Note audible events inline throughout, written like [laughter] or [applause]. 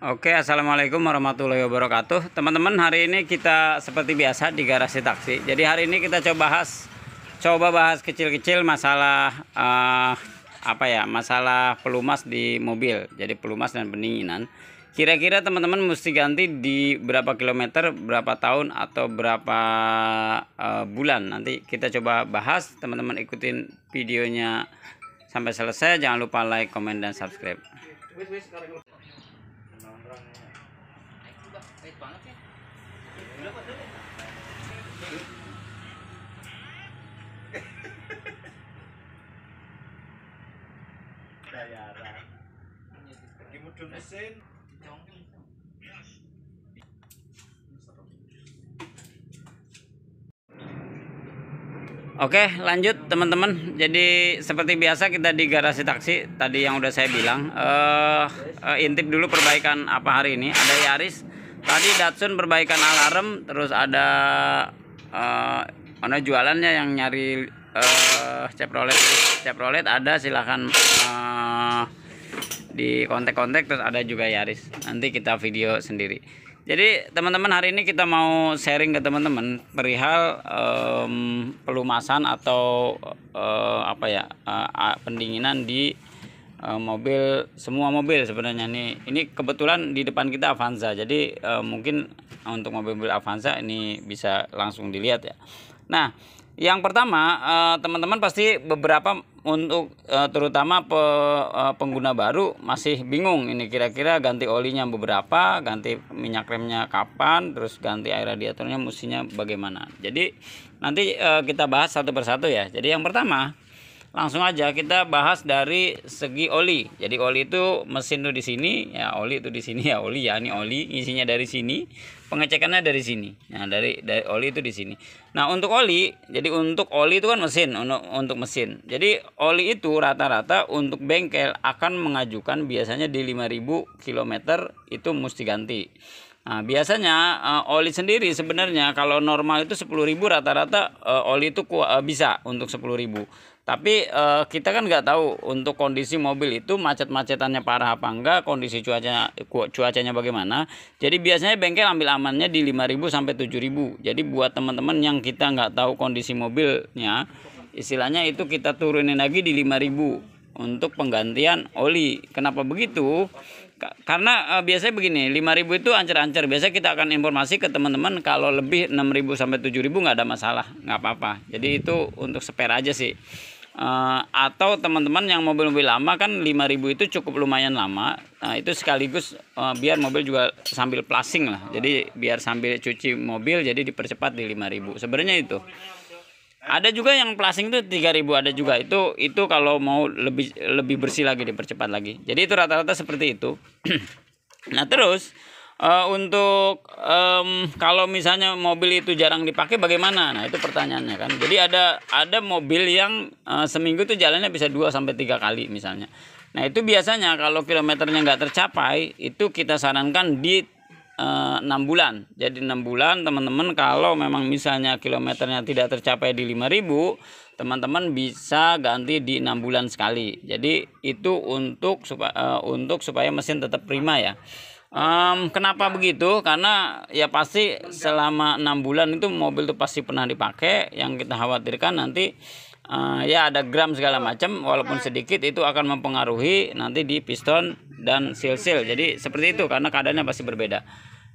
Oke assalamualaikum warahmatullahi wabarakatuh teman-teman hari ini kita seperti biasa di garasi taksi jadi hari ini kita coba bahas coba bahas kecil-kecil masalah uh, apa ya masalah pelumas di mobil jadi pelumas dan pendinginan kira-kira teman-teman mesti ganti di berapa kilometer berapa tahun atau berapa uh, bulan nanti kita coba bahas teman-teman ikutin videonya sampai selesai jangan lupa like comment dan subscribe lagi Oke lanjut teman-teman Jadi seperti biasa kita di garasi taksi Tadi yang udah saya bilang uh, uh, Intip dulu perbaikan apa hari ini Ada Yaris Tadi Datsun perbaikan alarm Terus ada uh, jualannya yang nyari uh, eh, Chevrolet Chevrolet ada silahkan uh, eh, di kontak-kontak terus ada juga Yaris nanti kita video sendiri jadi teman-teman hari ini kita mau sharing ke teman-teman perihal um, pelumasan atau uh, apa ya uh, pendinginan di uh, mobil semua mobil sebenarnya nih ini kebetulan di depan kita Avanza jadi uh, mungkin untuk mobil-mobil Avanza ini bisa langsung dilihat ya. Nah, yang pertama eh, teman-teman pasti beberapa untuk eh, terutama pe, eh, pengguna baru masih bingung ini kira-kira ganti olinya beberapa, ganti minyak remnya kapan, terus ganti air radiatornya mestinya bagaimana. Jadi nanti kita bahas satu persatu ya. Jadi yang pertama langsung aja kita bahas dari segi oli. Jadi oli itu mesin tuh di sini, ya oli itu di sini [laughs] ya oli ya ini oli isinya dari sini, pengecekannya dari sini. Nah dari dari oli itu di sini. Nah untuk oli, jadi untuk oli itu kan mesin untuk untuk mesin. Jadi oli itu rata-rata untuk bengkel akan mengajukan biasanya di 5000 km itu mesti ganti. Nah, biasanya uh, oli sendiri sebenarnya kalau normal itu 10.000 rata-rata uh, oli itu uh, bisa untuk 10.000. Tapi uh, kita kan nggak tahu untuk kondisi mobil itu macet-macetannya parah apa enggak, kondisi cuacanya cuacanya bagaimana. Jadi biasanya bengkel ambil amannya di 5.000 sampai 7.000. Jadi buat teman-teman yang kita nggak tahu kondisi mobilnya, istilahnya itu kita turunin lagi di 5.000 untuk penggantian oli. Kenapa begitu? karena uh, biasanya begini 5000 itu ancer-ancer Biasa kita akan informasi ke teman-teman kalau lebih 6000 sampai 7000 nggak ada masalah nggak apa-apa jadi itu untuk spare aja sih uh, atau teman-teman yang mobil-mobil lama kan 5000 itu cukup lumayan lama nah, itu sekaligus uh, biar mobil juga sambil plasing lah jadi biar sambil cuci mobil jadi dipercepat di 5000 sebenarnya itu ada juga yang plasing itu 3000 ada juga. Itu itu kalau mau lebih lebih bersih lagi dipercepat lagi. Jadi itu rata-rata seperti itu. [clears throat] nah, terus uh, untuk um, kalau misalnya mobil itu jarang dipakai bagaimana? Nah, itu pertanyaannya kan. Jadi ada ada mobil yang uh, seminggu itu jalannya bisa 2 sampai tiga kali misalnya. Nah, itu biasanya kalau kilometernya nggak tercapai, itu kita sarankan di Eh, enam bulan. Jadi enam bulan teman-teman kalau memang misalnya kilometernya tidak tercapai di 5000, teman-teman bisa ganti di enam bulan sekali. Jadi itu untuk supaya eh, untuk supaya mesin tetap prima ya. Um, kenapa begitu? Karena ya pasti selama enam bulan itu mobil itu pasti pernah dipakai. Yang kita khawatirkan nanti uh, ya ada gram segala macam walaupun sedikit itu akan mempengaruhi nanti di piston dan sil. jadi seperti itu karena keadaannya pasti berbeda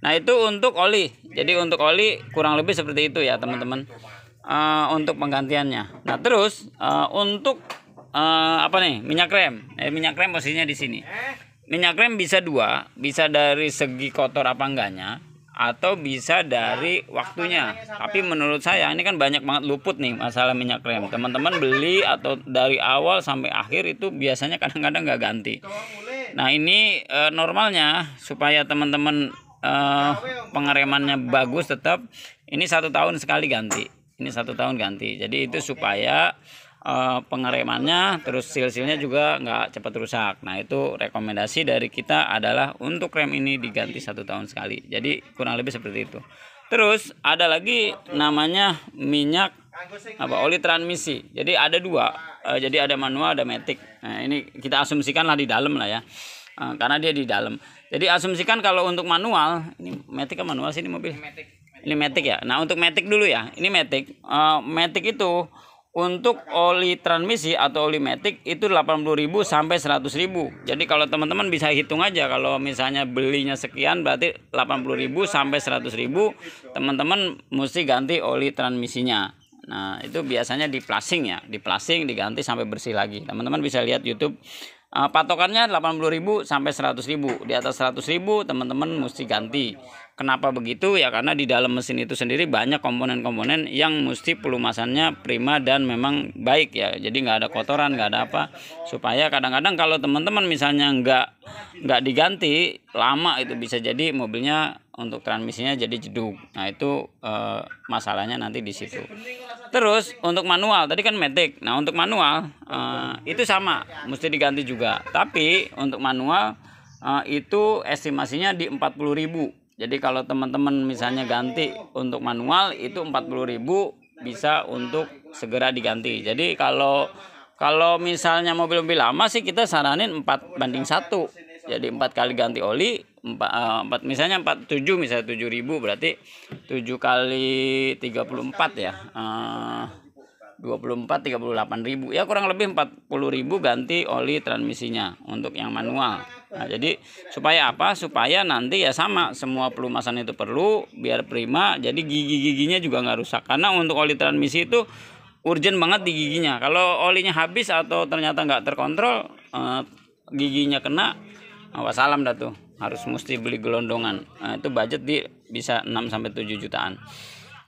nah itu untuk oli jadi untuk oli kurang lebih seperti itu ya teman-teman uh, untuk penggantiannya nah terus uh, untuk uh, apa nih minyak rem eh, minyak rem posisinya di sini minyak rem bisa dua bisa dari segi kotor apa enggaknya atau bisa dari ya, waktunya. Tapi menurut saya ini kan banyak banget luput nih masalah minyak rem. Teman-teman beli atau dari awal sampai akhir itu biasanya kadang-kadang nggak ganti. Nah ini e, normalnya supaya teman-teman e, pengeremannya bagus tetap ini satu tahun sekali ganti. Ini satu tahun ganti. Jadi itu supaya Eh, pengeremannya terus silsilnya juga nggak cepat rusak nah itu rekomendasi dari kita adalah untuk rem ini diganti satu tahun sekali jadi kurang lebih seperti itu terus ada lagi namanya minyak apa oli transmisi jadi ada dua eh, jadi ada manual ada metik nah ini kita asumsikanlah di dalam lah ya eh, karena dia di dalam jadi asumsikan kalau untuk manual ini metik kan manual sih ini mobil ini metik ya nah untuk metik dulu ya ini metik uh, metik itu untuk oli transmisi atau oli matic itu 80.000 sampai 100.000. Jadi kalau teman-teman bisa hitung aja kalau misalnya belinya sekian berarti 80.000 sampai 100.000 teman-teman mesti ganti oli transmisinya. Nah, itu biasanya di plasing ya, di plasing diganti sampai bersih lagi. Teman-teman bisa lihat YouTube uh, patokannya 80.000 sampai 100.000. Di atas 100.000 teman-teman mesti ganti. Kenapa begitu? Ya karena di dalam mesin itu sendiri banyak komponen-komponen yang mesti pelumasannya prima dan memang baik ya. Jadi nggak ada kotoran, nggak ada apa. Supaya kadang-kadang kalau teman-teman misalnya nggak nggak diganti lama itu bisa jadi mobilnya untuk transmisinya jadi jeduk. Nah, itu e, masalahnya nanti di situ. Terus untuk manual, tadi kan metik. Nah, untuk manual e, itu sama, mesti diganti juga. Tapi untuk manual e, itu estimasinya di 40.000. Jadi kalau teman-teman misalnya ganti untuk manual itu 40.000 bisa untuk segera diganti. Jadi kalau kalau misalnya mobil-mobil lama sih kita saranin 4 banding satu jadi empat kali ganti oli empat, eh, empat misalnya empat tujuh misalnya tujuh ribu berarti tujuh kali tiga puluh empat ya eh, dua puluh empat tiga puluh delapan ribu ya kurang lebih empat puluh ribu ganti oli transmisinya untuk yang manual nah jadi supaya apa supaya nanti ya sama semua pelumasan itu perlu biar prima jadi gigi giginya juga nggak rusak karena untuk oli transmisi itu urgent banget di giginya kalau olinya habis atau ternyata nggak terkontrol eh, giginya kena awas salam dah tuh harus mesti beli gelondongan nah, itu budget di bisa 6 sampai tujuh jutaan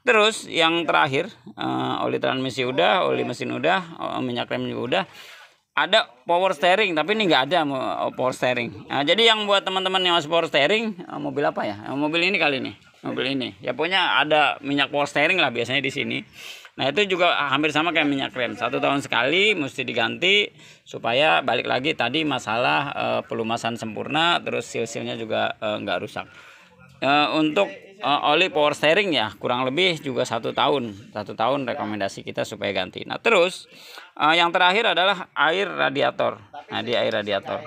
terus yang terakhir uh, oli transmisi udah oli mesin udah ah, minyak rem juga udah ada power steering tapi ini nggak ada power steering nah, jadi yang buat teman-teman yang harus power steering ah, mobil apa ya mobil ini kali ini mobil ini ya punya ada minyak power steering lah biasanya di sini nah itu juga hampir sama kayak minyak rem satu tahun sekali mesti diganti supaya balik lagi tadi masalah e, pelumasan sempurna terus silsilnya juga e, rusak e, untuk e, oli power steering ya kurang lebih juga satu tahun satu tahun rekomendasi kita supaya ganti nah terus e, yang terakhir adalah air radiator nah di air radiator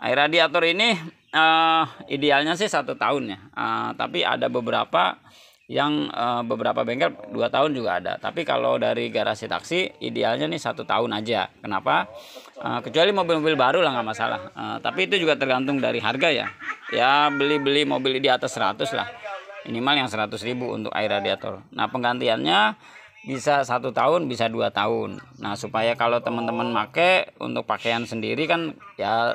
air radiator ini uh, idealnya sih satu tahun ya uh, tapi ada beberapa yang uh, beberapa bengkel dua tahun juga ada tapi kalau dari garasi taksi idealnya nih satu tahun aja kenapa uh, kecuali mobil-mobil baru lah nggak masalah uh, tapi itu juga tergantung dari harga ya ya beli-beli mobil di atas 100 lah minimal yang seratus ribu untuk air radiator nah penggantiannya bisa satu tahun bisa dua tahun nah supaya kalau teman-teman make untuk pakaian sendiri kan ya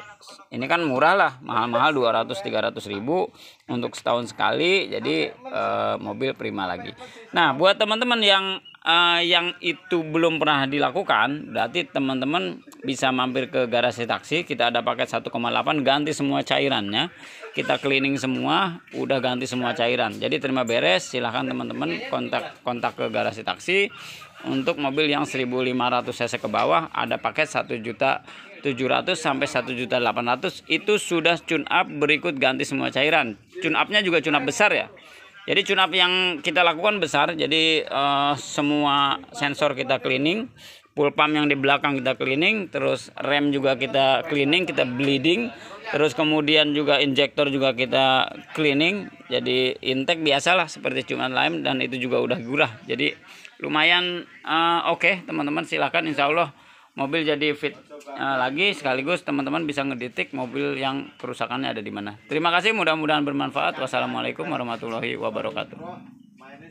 ini kan murah lah mahal-mahal 200 300 ribu untuk setahun sekali jadi eh, mobil prima lagi nah buat teman-teman yang uh, yang itu belum pernah dilakukan berarti teman-teman bisa mampir ke garasi taksi kita ada paket 1,8 ganti semua cairannya kita cleaning semua udah ganti semua cairan jadi terima beres silahkan teman-teman kontak kontak ke garasi taksi untuk mobil yang 1500 cc ke bawah ada paket 1 juta 700 sampai 1 juta 800 itu sudah tune up berikut ganti semua cairan tune upnya juga tune up besar ya jadi tune up yang kita lakukan besar jadi uh, semua sensor kita cleaning full pump yang di belakang kita cleaning terus rem juga kita cleaning kita bleeding terus kemudian juga injektor juga kita cleaning jadi intake biasalah seperti cuman lain dan itu juga udah gurah jadi lumayan uh, oke okay, teman-teman silahkan insya Allah mobil jadi fit uh, lagi sekaligus teman-teman bisa ngedetik mobil yang kerusakannya ada di mana terima kasih mudah-mudahan bermanfaat wassalamualaikum warahmatullahi wabarakatuh